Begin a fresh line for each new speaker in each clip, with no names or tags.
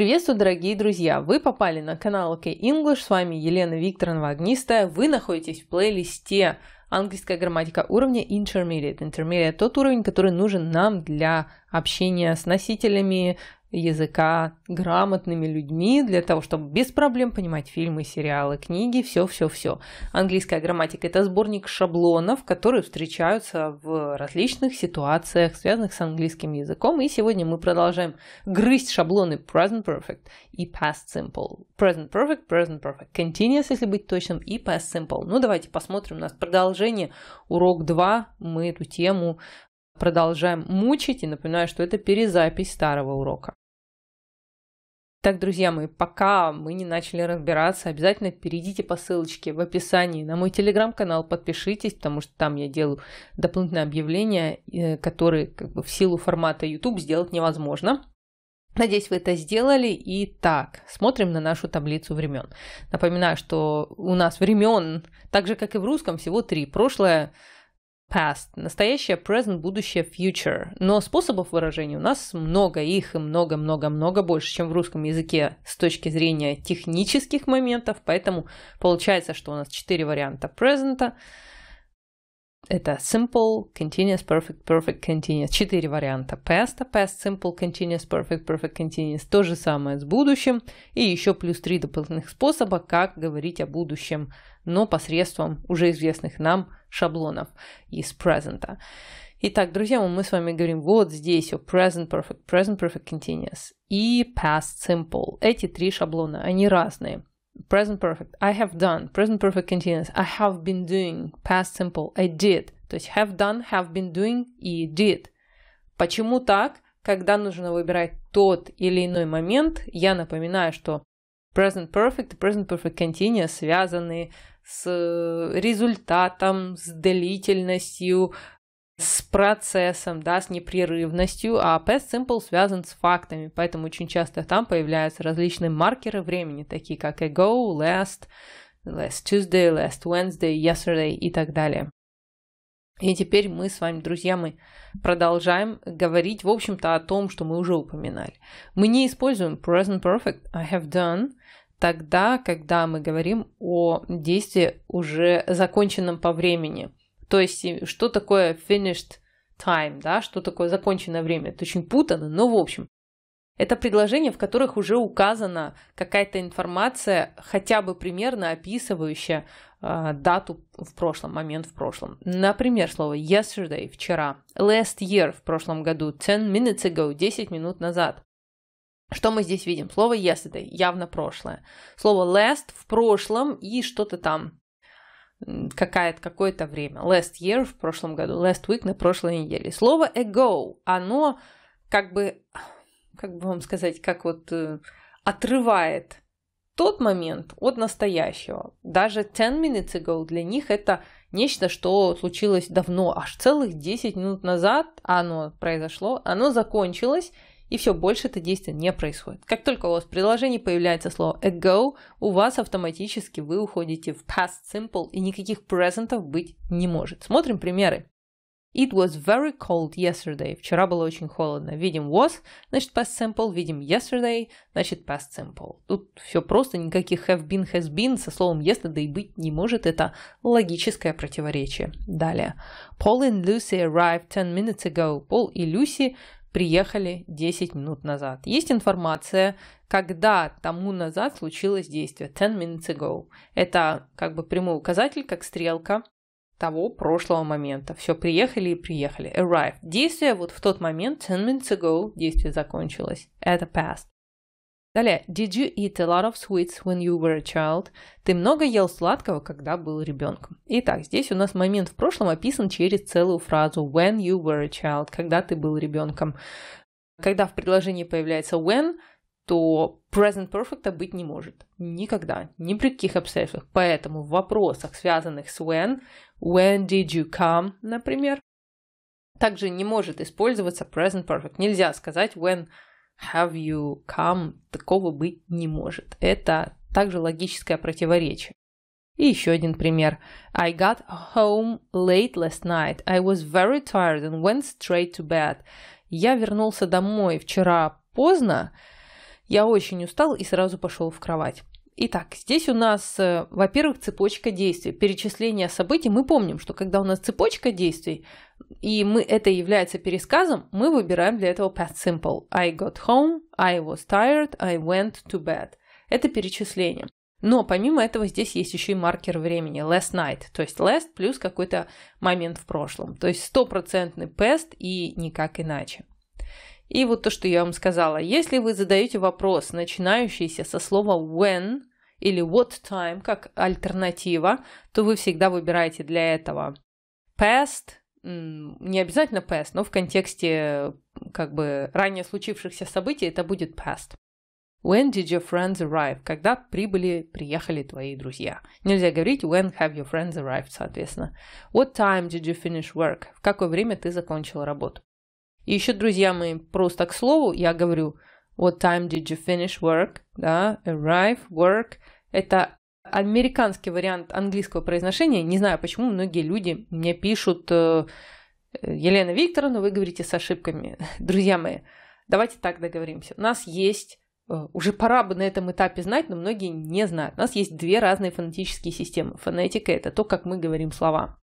Приветствую, дорогие друзья! Вы попали на канал OK English, с вами Елена Викторовна Огнистая. Вы находитесь в плейлисте «Английская грамматика уровня Intermediate». Intermediate – тот уровень, который нужен нам для общения с носителями языка грамотными людьми для того, чтобы без проблем понимать фильмы, сериалы, книги, все-все-все. Английская грамматика – это сборник шаблонов, которые встречаются в различных ситуациях, связанных с английским языком. И сегодня мы продолжаем грызть шаблоны present perfect и past simple. Present perfect, present perfect, continuous, если быть точным, и past simple. Ну, давайте посмотрим. У нас продолжение. Урок 2. Мы эту тему продолжаем мучить и напоминаю, что это перезапись старого урока. Так, друзья мои, пока мы не начали разбираться, обязательно перейдите по ссылочке в описании на мой телеграм-канал, подпишитесь, потому что там я делаю дополнительные объявления, э, которые как бы, в силу формата YouTube сделать невозможно. Надеюсь, вы это сделали. И так, смотрим на нашу таблицу времен. Напоминаю, что у нас времен, так же как и в русском, всего три. Прошлое, past, настоящее, present, будущее, future. Но способов выражения у нас много, их и много-много-много больше, чем в русском языке с точки зрения технических моментов, поэтому получается, что у нас четыре варианта present, это simple, continuous, perfect, perfect, continuous. Четыре варианта past, а past, simple, continuous, perfect, perfect, continuous. То же самое с будущим. И еще плюс три дополнительных способа, как говорить о будущем, но посредством уже известных нам шаблонов из present. Итак, друзья, мы с вами говорим вот здесь о present perfect, present perfect continuous и past simple. Эти три шаблона, они разные present perfect, I have done, present perfect continuous, I have been doing, past simple, I did. То есть have done, have been doing и did. Почему так? Когда нужно выбирать тот или иной момент, я напоминаю, что present perfect и present perfect continuous связаны с результатом, с длительностью, с процессом, да, с непрерывностью, а Past Simple связан с фактами, поэтому очень часто там появляются различные маркеры времени, такие как ago, last, last Tuesday, last Wednesday, yesterday и так далее. И теперь мы с вами, друзья, мы продолжаем говорить, в общем-то, о том, что мы уже упоминали. Мы не используем present perfect, I have done, тогда, когда мы говорим о действии уже законченном по времени – то есть, что такое finished time, да, что такое законченное время. Это очень путано, но в общем. Это предложения, в которых уже указана какая-то информация, хотя бы примерно описывающая э, дату в прошлом, момент в прошлом. Например, слово yesterday – вчера, last year – в прошлом году, 10 minutes ago – 10 минут назад. Что мы здесь видим? Слово yesterday – явно прошлое. Слово last – в прошлом и что-то там какое-то какое время. Last year в прошлом году, last week на прошлой неделе. Слово ago, оно как бы, как бы вам сказать, как вот э, отрывает тот момент от настоящего. Даже 10 minutes ago для них это нечто, что случилось давно, аж целых 10 минут назад оно произошло, оно закончилось, и все больше это действие не происходит. Как только у вас в предложении появляется слово ago, у вас автоматически вы уходите в past simple и никаких презентов быть не может. Смотрим примеры. It was very cold yesterday. Вчера было очень холодно. Видим was, значит past simple. Видим yesterday, значит past simple. Тут все просто, никаких have been, has been со словом yesterday быть не может. Это логическое противоречие. Далее. Paul and Lucy arrived 10 minutes ago. Пол и Люси приехали 10 минут назад. Есть информация, когда тому назад случилось действие, 10 minutes ago. Это как бы прямой указатель, как стрелка того прошлого момента. Все, приехали и приехали. Arrived. Действие вот в тот момент, 10 minutes ago, действие закончилось. Это past. Далее. Did you eat a lot of sweets when you were a child? Ты много ел сладкого, когда был ребенком. Итак, здесь у нас момент в прошлом описан через целую фразу when you were a child, когда ты был ребенком. Когда в предложении появляется when, то present perfect -а быть не может. Никогда, ни при каких обстоятельствах. Поэтому в вопросах, связанных с when, when did you come, например, также не может использоваться present perfect. Нельзя сказать when have you come такого быть не может. Это также логическое противоречие. И еще один пример. I got home late last night. I was very tired and went straight to bed. Я вернулся домой вчера поздно. Я очень устал и сразу пошел в кровать. Итак, здесь у нас, э, во-первых, цепочка действий, перечисление событий. Мы помним, что когда у нас цепочка действий, и мы, это является пересказом, мы выбираем для этого past simple. I got home, I was tired, I went to bed. Это перечисление. Но помимо этого здесь есть еще и маркер времени last night, то есть last плюс какой-то момент в прошлом. То есть стопроцентный past и никак иначе. И вот то, что я вам сказала. Если вы задаете вопрос, начинающийся со слова when, или what time как альтернатива, то вы всегда выбираете для этого past, не обязательно past, но в контексте как бы ранее случившихся событий это будет past. When did your friends arrive? Когда прибыли, приехали твои друзья. Нельзя говорить when have your friends arrived, соответственно. What time did you finish work? В какое время ты закончил работу? И еще, друзья мои, просто к слову, я говорю – What time did you finish work? Да, arrive, work. Это американский вариант английского произношения. Не знаю, почему многие люди мне пишут, э, э, Елена Викторовна, вы говорите с ошибками. Друзья мои, давайте так договоримся. У нас есть э, уже пора бы на этом этапе знать, но многие не знают. У нас есть две разные фонетические системы. Фонетика – это то, как мы говорим слова.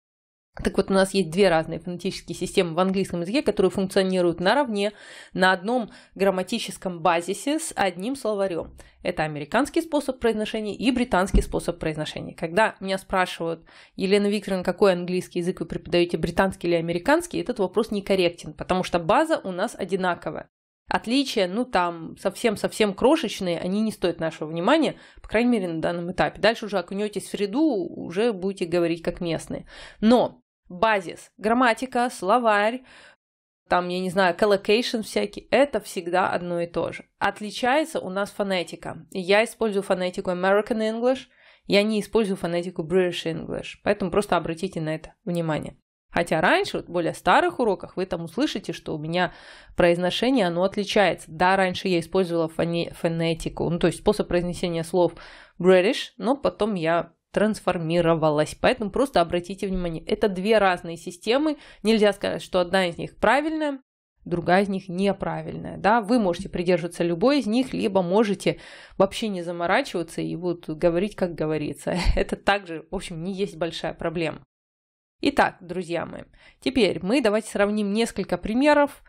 Так вот, у нас есть две разные фонетические системы в английском языке, которые функционируют наравне на одном грамматическом базисе с одним словарем. Это американский способ произношения и британский способ произношения. Когда меня спрашивают, Елена Викторовна, какой английский язык вы преподаете, британский или американский, этот вопрос некорректен, потому что база у нас одинаковая. Отличия, ну там совсем-совсем крошечные, они не стоят нашего внимания, по крайней мере на данном этапе. Дальше уже окунетесь в среду, уже будете говорить как местные. Но базис, грамматика, словарь, там, я не знаю, collocation всякий, это всегда одно и то же. Отличается у нас фонетика. Я использую фонетику American English, я не использую фонетику British English, поэтому просто обратите на это внимание. Хотя раньше, в более старых уроках, вы там услышите, что у меня произношение, оно отличается. Да, раньше я использовала фоне фонетику, ну, то есть способ произнесения слов British, но потом я трансформировалась. Поэтому просто обратите внимание, это две разные системы. Нельзя сказать, что одна из них правильная, другая из них неправильная. Да? Вы можете придерживаться любой из них, либо можете вообще не заморачиваться и вот говорить, как говорится. Это также, в общем, не есть большая проблема. Итак, друзья мои, теперь мы давайте сравним несколько примеров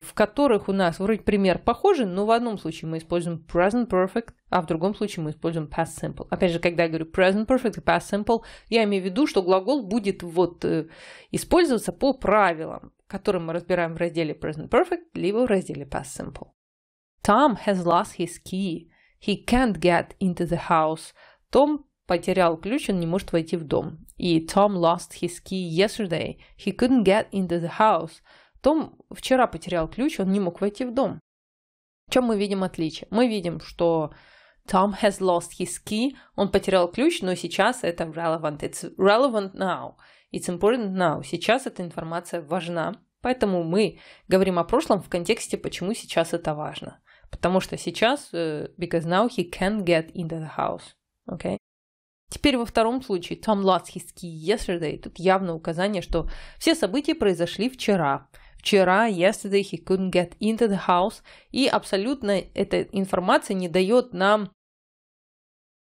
в которых у нас вроде пример похожий, но в одном случае мы используем present perfect, а в другом случае мы используем past simple. Опять же, когда я говорю present perfect и past simple, я имею в виду, что глагол будет вот э, использоваться по правилам, которые мы разбираем в разделе present perfect, либо в разделе past simple. Tom has lost his key. He can't get into the house. Том потерял ключ, он не может войти в дом. И Tom lost his key yesterday. He couldn't get into the house. Том вчера потерял ключ, он не мог войти в дом. В чем мы видим отличие? Мы видим, что Tom has lost his key, он потерял ключ, но сейчас это relevant. It's relevant now. It's important now. Сейчас эта информация важна. Поэтому мы говорим о прошлом в контексте, почему сейчас это важно. Потому что сейчас, э, because now he can get into the house. Okay? Теперь во втором случае, Tom lost his key yesterday. Тут явно указание, что все события произошли вчера вчера, yesterday he couldn't get into the house. И абсолютно эта информация не дает нам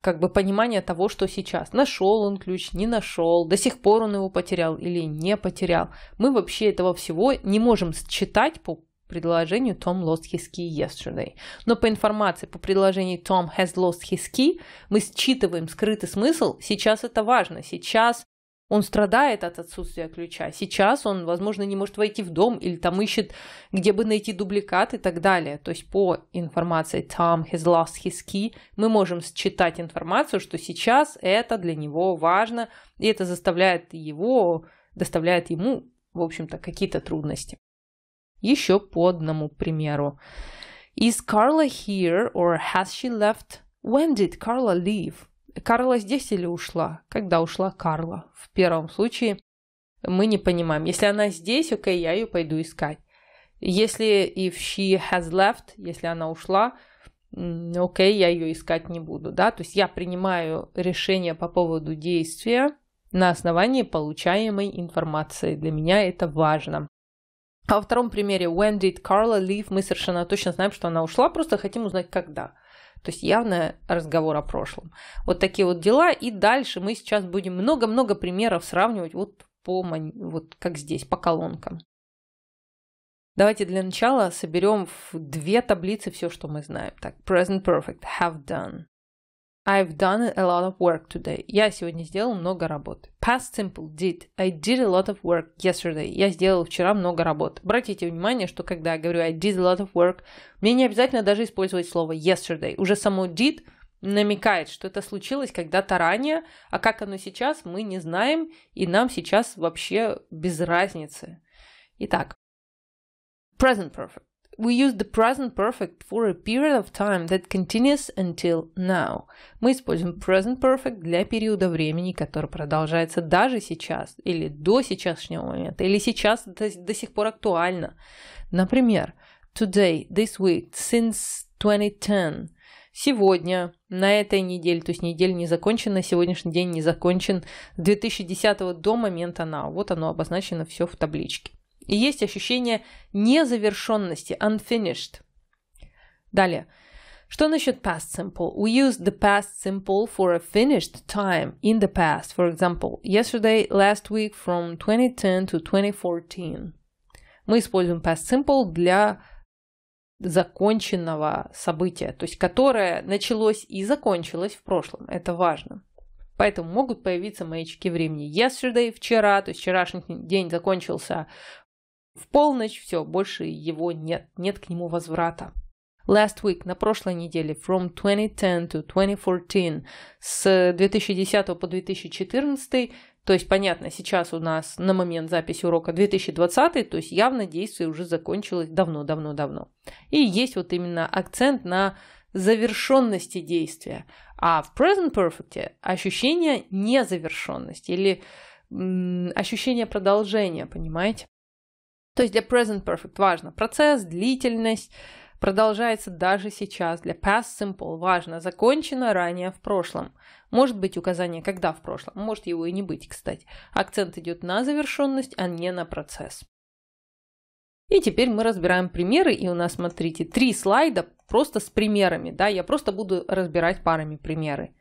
как бы понимание того, что сейчас. Нашел он ключ, не нашел, до сих пор он его потерял или не потерял. Мы вообще этого всего не можем считать по предложению Tom lost his key yesterday. Но по информации по предложению Tom has lost his key мы считываем скрытый смысл. Сейчас это важно. Сейчас он страдает от отсутствия ключа. Сейчас он, возможно, не может войти в дом или там ищет, где бы найти дубликат и так далее. То есть по информации Tom has lost his key мы можем считать информацию, что сейчас это для него важно, и это заставляет его, доставляет ему, в общем-то, какие-то трудности. Еще по одному примеру. Is Carla here or has she left? When did Carla leave? Карла здесь или ушла? Когда ушла Карла? В первом случае мы не понимаем. Если она здесь, окей, okay, я ее пойду искать. Если if she has left, если она ушла, окей, okay, я ее искать не буду, да, то есть я принимаю решение по поводу действия на основании получаемой информации. Для меня это важно. А во втором примере, when did Carla leave, мы совершенно точно знаем, что она ушла, просто хотим узнать, когда. То есть явно разговор о прошлом. Вот такие вот дела. И дальше мы сейчас будем много-много примеров сравнивать вот, по, вот как здесь, по колонкам. Давайте для начала соберем в две таблицы все, что мы знаем. Так, present perfect, have done. I've done a lot of work today. Я сегодня сделал много работы. Past simple did. I did a lot of work yesterday. Я сделал вчера много работы. Обратите внимание, что когда я говорю I did a lot of work, мне не обязательно даже использовать слово yesterday. Уже само did намекает, что это случилось когда-то ранее, а как оно сейчас, мы не знаем, и нам сейчас вообще без разницы. Итак, present perfect. We use the present perfect for a period of time that continues until now. Мы используем present perfect для периода времени, который продолжается даже сейчас, или до сейчасшнего момента, или сейчас до, до сих пор актуально. Например, today, this week, since 2010. Сегодня, на этой неделе, то есть неделя не закончена, сегодняшний день не закончен с 2010 до момента now. Вот оно обозначено все в табличке. И есть ощущение незавершенности, unfinished. Далее. Что насчет past simple? We use the past simple for a finished time in the past. For example, yesterday, last week, from 2010 to 2014. Мы используем past simple для законченного события, то есть которое началось и закончилось в прошлом. Это важно. Поэтому могут появиться маячки времени. Yesterday, вчера, то есть вчерашний день закончился в полночь все, больше его нет, нет к нему возврата. Last week, на прошлой неделе, from 2010 to 2014, с 2010 по 2014, то есть, понятно, сейчас у нас на момент записи урока 2020, то есть явно действие уже закончилось давно-давно-давно. И есть вот именно акцент на завершенности действия. А в present perfect ощущение незавершенности или м, ощущение продолжения, понимаете? То есть для present perfect важно процесс, длительность, продолжается даже сейчас. Для past simple важно закончено ранее в прошлом. Может быть указание когда в прошлом, может его и не быть, кстати. Акцент идет на завершенность, а не на процесс. И теперь мы разбираем примеры, и у нас, смотрите, три слайда просто с примерами, да, я просто буду разбирать парами примеры.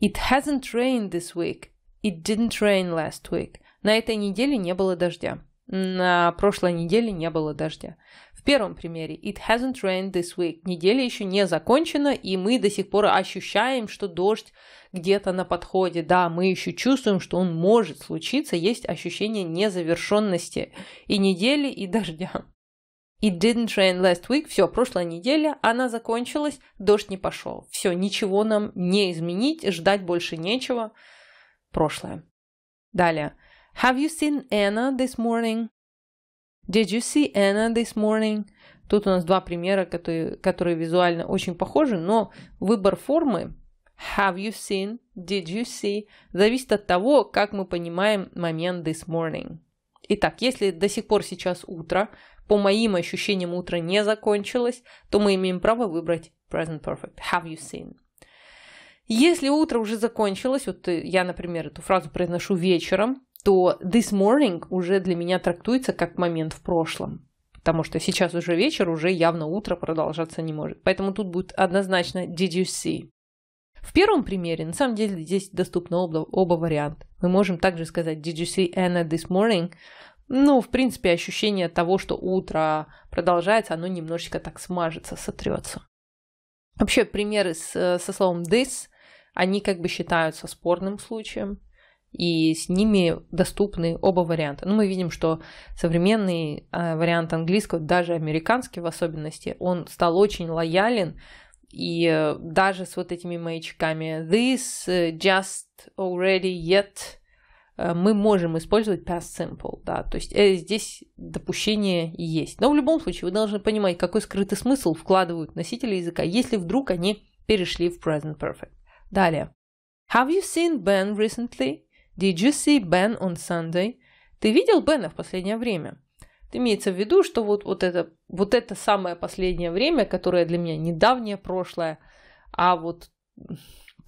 It hasn't rained this week. It didn't rain last week. На этой неделе не было дождя. На прошлой неделе не было дождя. В первом примере «It hasn't rained this week» неделя еще не закончена, и мы до сих пор ощущаем, что дождь где-то на подходе. Да, мы еще чувствуем, что он может случиться, есть ощущение незавершенности и недели, и дождя. It didn't rain last week. Все, прошлая неделя, она закончилась, дождь не пошел. Все, ничего нам не изменить, ждать больше нечего. Прошлое. Далее. Have you seen Anna this morning? Did you see Anna this morning? Тут у нас два примера, которые, которые визуально очень похожи, но выбор формы have you seen, did you see зависит от того, как мы понимаем момент this morning. Итак, если до сих пор сейчас утро, по моим ощущениям утро не закончилось, то мы имеем право выбрать present perfect. Have you seen? Если утро уже закончилось, вот э, я, например, эту фразу произношу вечером, то this morning уже для меня трактуется как момент в прошлом. Потому что сейчас уже вечер, уже явно утро продолжаться не может. Поэтому тут будет однозначно did you see. В первом примере, на самом деле, здесь доступны оба, оба варианта. Мы можем также сказать did you see Anna this morning? Ну, в принципе, ощущение того, что утро продолжается, оно немножечко так смажется, сотрется. Вообще, примеры с, со словом this, они как бы считаются спорным случаем, и с ними доступны оба варианта. Ну, мы видим, что современный а, вариант английского, даже американский в особенности, он стал очень лоялен, и э, даже с вот этими маячками this, just, already, yet, э, мы можем использовать past simple, да, то есть э, здесь допущение есть. Но в любом случае вы должны понимать, какой скрытый смысл вкладывают носители языка, если вдруг они перешли в present perfect. Далее. Have you seen Ben recently? Did you see Ben on Sunday? Ты видел Бена в последнее время? Имеется в виду, что вот, вот, это, вот это самое последнее время, которое для меня недавнее прошлое, а вот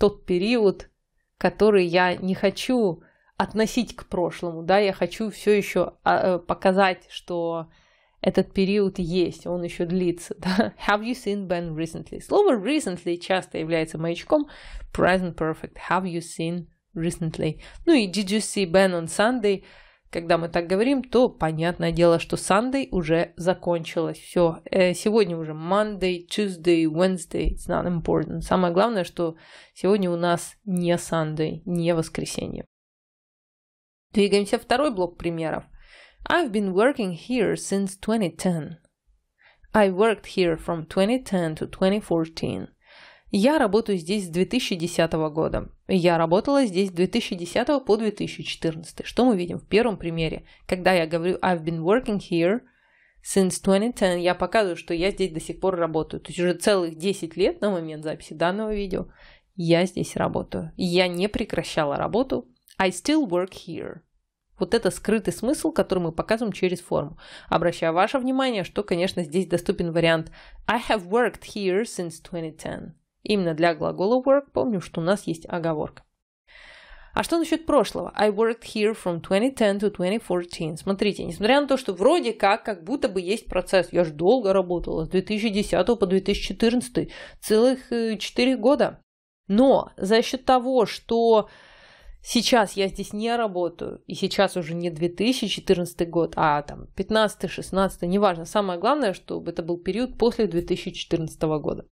тот период, который я не хочу относить к прошлому, да, я хочу все еще а, э, показать, что этот период есть, он еще длится, да. Have you seen Ben recently? Слово recently часто является маячком present perfect. Have you seen recently. Ну и did you see Ben on Sunday? Когда мы так говорим, то понятное дело, что Sunday уже закончилось. Все, э, сегодня уже Monday, Tuesday, Wednesday. It's not important. Самое главное, что сегодня у нас не Sunday, не воскресенье. Двигаемся второй блок примеров. I've been working here since 2010. I worked here from 2010 to 2014. Я работаю здесь с 2010 года. Я работала здесь с 2010 по 2014. Что мы видим в первом примере? Когда я говорю I've been working here since 2010, я показываю, что я здесь до сих пор работаю. То есть уже целых 10 лет на момент записи данного видео я здесь работаю. Я не прекращала работу. I still work here. Вот это скрытый смысл, который мы показываем через форму. Обращаю ваше внимание, что, конечно, здесь доступен вариант I have worked here since 2010. Именно для глагола work помню, что у нас есть оговорка. А что насчет прошлого? I worked here from 2010 to 2014. Смотрите, несмотря на то, что вроде как, как будто бы есть процесс. Я же долго работала, с 2010 по 2014, целых 4 э, года. Но за счет того, что сейчас я здесь не работаю, и сейчас уже не 2014 год, а там 15, 16, неважно. Самое главное, чтобы это был период после 2014 года.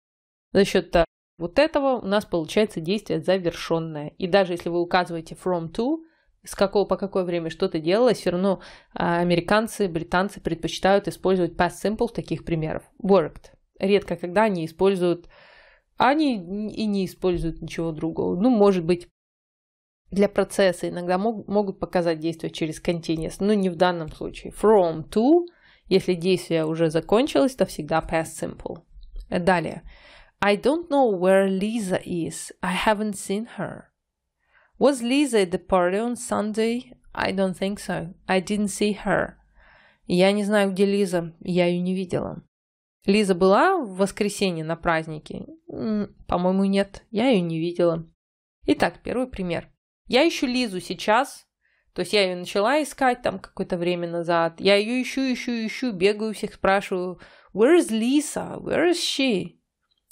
За счет того, вот этого у нас получается действие завершенное. И даже если вы указываете from to, с какого по какое время что-то делалось, все равно а, американцы, британцы предпочитают использовать past simple в таких примерах. Worked. Редко когда они используют, они и не используют ничего другого. Ну, может быть, для процесса иногда мог, могут показать действие через continuous, но не в данном случае. From to, если действие уже закончилось, то всегда past simple. Далее. I don't know where Lisa is. I haven't seen her. Was Lisa at the party on Sunday? I don't think so. I didn't see her. Я не знаю, где Лиза. Я ее не видела. Лиза была в воскресенье на празднике? По-моему, нет. Я ее не видела. Итак, первый пример. Я ищу Лизу сейчас. То есть я ее начала искать там какое-то время назад. Я ее ищу, ищу, ищу, бегаю, всех спрашиваю. Where is Lisa? Where is she?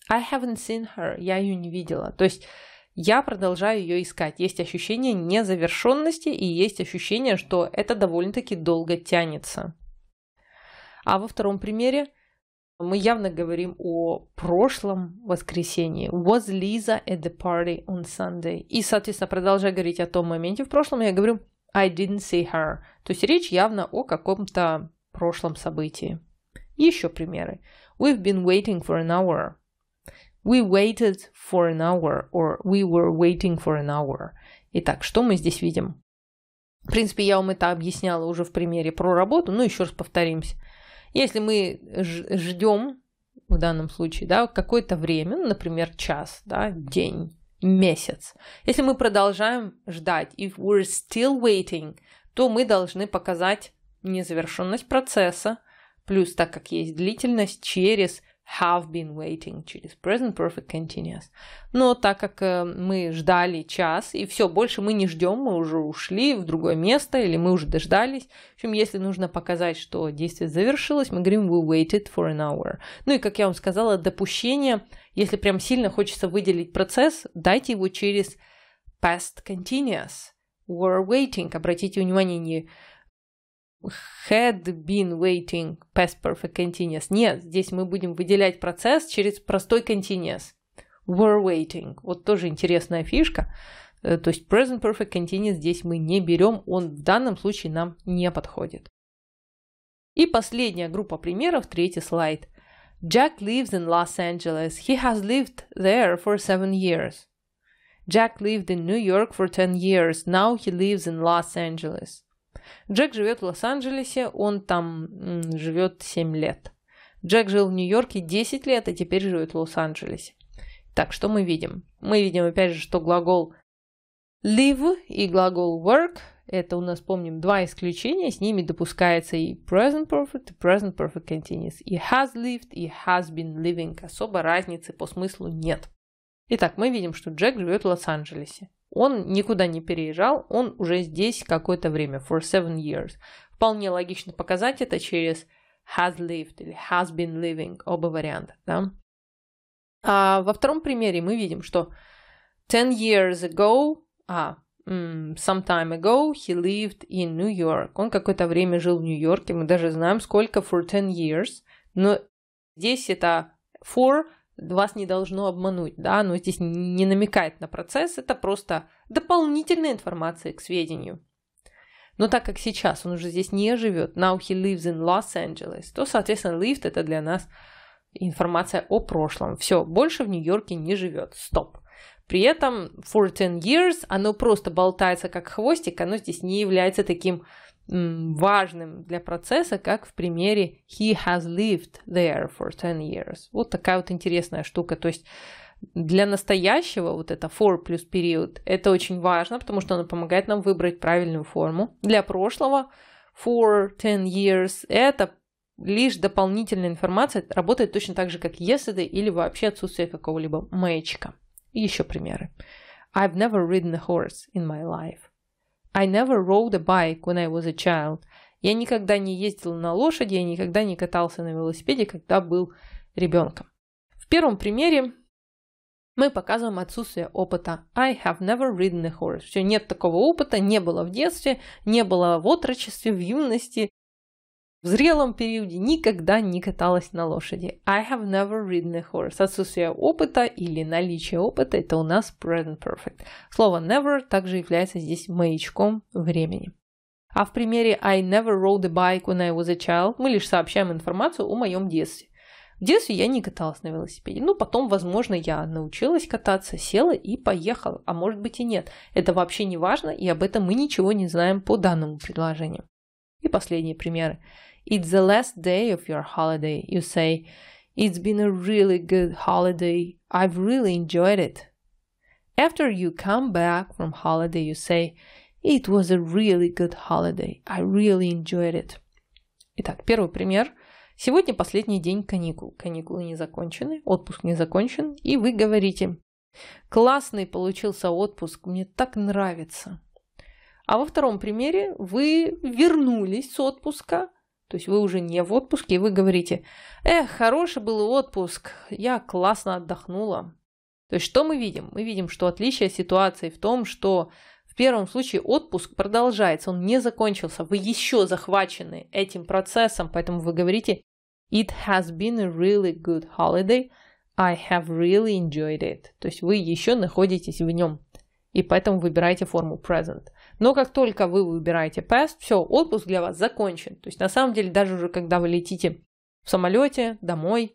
I haven't seen her. Я ее не видела. То есть я продолжаю ее искать. Есть ощущение незавершенности и есть ощущение, что это довольно-таки долго тянется. А во втором примере мы явно говорим о прошлом воскресенье. Was Lisa at the party on Sunday? И, соответственно, продолжая говорить о том моменте в прошлом, я говорю I didn't see her. То есть речь явно о каком-то прошлом событии. Еще примеры. We've been waiting for an hour. We waited for an hour or we were waiting for an hour. Итак, что мы здесь видим? В принципе, я вам это объясняла уже в примере про работу, но еще раз повторимся. Если мы ждем в данном случае, да, какое-то время, ну, например, час, да, день, месяц. Если мы продолжаем ждать, if we're still waiting, то мы должны показать незавершенность процесса, плюс так как есть длительность через have been waiting через present perfect continuous. Но так как э, мы ждали час, и все, больше мы не ждем, мы уже ушли в другое место, или мы уже дождались. В общем, если нужно показать, что действие завершилось, мы говорим we waited for an hour. Ну и, как я вам сказала, допущение, если прям сильно хочется выделить процесс, дайте его через past continuous. Were waiting. Обратите внимание, не had been waiting past perfect continuous. Нет, здесь мы будем выделять процесс через простой continuous. Were waiting. Вот тоже интересная фишка. То есть present perfect continuous здесь мы не берем, он в данном случае нам не подходит. И последняя группа примеров, третий слайд. Jack lives in Los Angeles. He has lived there for seven years. Jack lived in New York for ten years. Now he lives in Los Angeles. Джек живет в Лос-Анджелесе, он там живет 7 лет. Джек жил в Нью-Йорке 10 лет, а теперь живет в Лос-Анджелесе. Так, что мы видим? Мы видим, опять же, что глагол live и глагол work – это у нас, помним, два исключения, с ними допускается и present perfect, и present perfect continuous, и has lived, и has been living. Особо разницы по смыслу нет. Итак, мы видим, что Джек живет в Лос-Анджелесе. Он никуда не переезжал, он уже здесь какое-то время, for seven years. Вполне логично показать это через has lived или has been living, оба варианта. Да? А во втором примере мы видим, что ten years ago, а, some time ago he lived in New York. Он какое-то время жил в Нью-Йорке, мы даже знаем сколько for ten years, но здесь это for вас не должно обмануть, да, но здесь не намекает на процесс, это просто дополнительная информация к сведению. Но так как сейчас он уже здесь не живет, now he lives in Los Angeles, то, соответственно, lived это для нас информация о прошлом. Все, больше в Нью-Йорке не живет. Стоп. При этом for 10 years оно просто болтается как хвостик, оно здесь не является таким важным для процесса, как в примере «He has lived there for 10 years». Вот такая вот интересная штука. То есть для настоящего вот это for плюс период, это очень важно, потому что оно помогает нам выбрать правильную форму. Для прошлого for 10 years это лишь дополнительная информация, работает точно так же, как yesterday или вообще отсутствие какого-либо маячка. еще примеры. I've never ridden a horse in my life. I never rode a bike when I was a child. Я никогда не ездил на лошади, я никогда не катался на велосипеде, когда был ребенком. В первом примере мы показываем отсутствие опыта. I have never ridden a horse. Все, нет такого опыта, не было в детстве, не было в отрочестве, в юности, в зрелом периоде никогда не каталась на лошади. I have never ridden a horse. Отсутствие опыта или наличие опыта – это у нас present perfect. Слово never также является здесь маячком времени. А в примере I never rode a bike when I was a child мы лишь сообщаем информацию о моем детстве. В детстве я не каталась на велосипеде. Ну, потом, возможно, я научилась кататься, села и поехала. А может быть и нет. Это вообще не важно, и об этом мы ничего не знаем по данному предложению. И последние примеры. It's the last day of your holiday. You say, It's been a really good holiday. I've really enjoyed it. After you come back from holiday, you say, It was a really good holiday. I really enjoyed it. Итак, первый пример. Сегодня последний день каникул. Каникулы не закончены, отпуск не закончен, и вы говорите, классный получился отпуск, мне так нравится. А во втором примере вы вернулись с отпуска, то есть вы уже не в отпуске, и вы говорите, эх, хороший был отпуск, я классно отдохнула. То есть что мы видим? Мы видим, что отличие ситуации в том, что в первом случае отпуск продолжается, он не закончился, вы еще захвачены этим процессом, поэтому вы говорите It has been a really good holiday, I have really enjoyed it. То есть вы еще находитесь в нем, и поэтому выбираете форму present – но как только вы выбираете Pest, все, отпуск для вас закончен. То есть на самом деле даже уже когда вы летите в самолете, домой,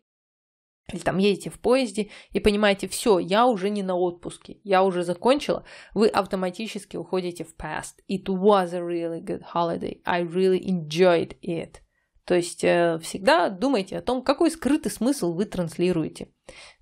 или там едете в поезде и понимаете, все, я уже не на отпуске, я уже закончила, вы автоматически уходите в past. It was a really good holiday. I really enjoyed it. То есть э, всегда думайте о том, какой скрытый смысл вы транслируете.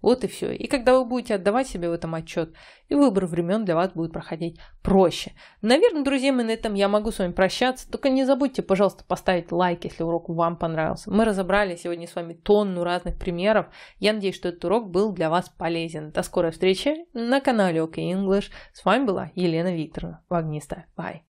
Вот и все. И когда вы будете отдавать себе в этом отчет, и выбор времен для вас будет проходить проще. Наверное, друзья мои, на этом я могу с вами прощаться. Только не забудьте, пожалуйста, поставить лайк, если урок вам понравился. Мы разобрали сегодня с вами тонну разных примеров. Я надеюсь, что этот урок был для вас полезен. До скорой встречи на канале OK English. С вами была Елена Викторовна Вагниста. Bye.